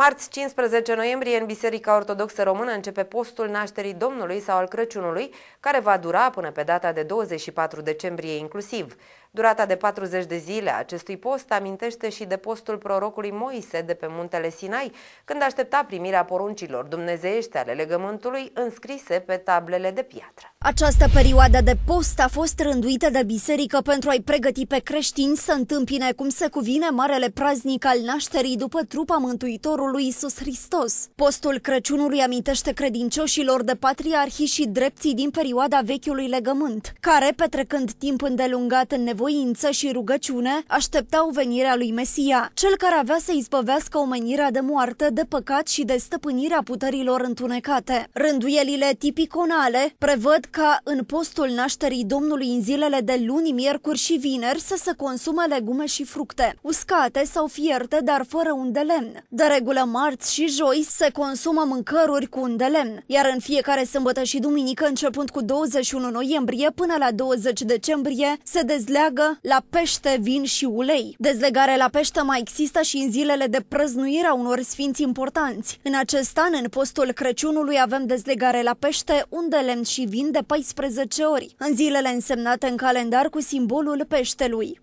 Marți 15 noiembrie, în Biserica Ortodoxă Română începe postul nașterii Domnului sau al Crăciunului, care va dura până pe data de 24 decembrie inclusiv. Durata de 40 de zile a acestui post amintește și de postul prorocului Moise de pe muntele Sinai, când aștepta primirea poruncilor dumnezeiești ale legământului înscrise pe tablele de piatră. Această perioadă de post a fost rânduită de biserică pentru a-i pregăti pe creștini să întâmpine cum se cuvine marele praznic al nașterii după trupa Mântuitorului Isus Hristos. Postul Crăciunului amintește credincioșilor de patriarhi și drepții din perioada vechiului legământ, care, petrecând timp îndelungat în binevoință și rugăciune, așteptau venirea lui Mesia, cel care avea să izbăvească omenirea de moarte, de păcat și de stăpânirea puterilor întunecate. Rânduielile tipiconale prevăd ca în postul nașterii Domnului în zilele de luni, miercuri și vineri să se consume legume și fructe, uscate sau fierte, dar fără un de lemn. De regulă, marți și joi se consumă mâncăruri cu un de lemn, iar în fiecare sâmbătă și duminică, începând cu 21 noiembrie până la 20 decembrie, se dezleagă întreagă la pește, vin și ulei. Dezlegare la pește mai există și în zilele de prăznuire a unor sfinți importanți. În acest an, în postul Crăciunului, avem dezlegare la pește, unde lemn și vin de 14 ori, în zilele însemnate în calendar cu simbolul peștelui.